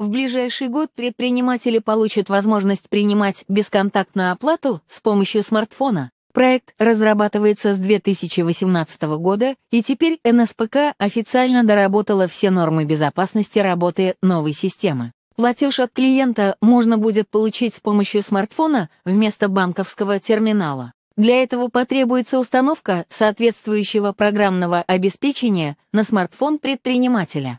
В ближайший год предприниматели получат возможность принимать бесконтактную оплату с помощью смартфона. Проект разрабатывается с 2018 года, и теперь НСПК официально доработала все нормы безопасности работы новой системы. Платеж от клиента можно будет получить с помощью смартфона вместо банковского терминала. Для этого потребуется установка соответствующего программного обеспечения на смартфон предпринимателя.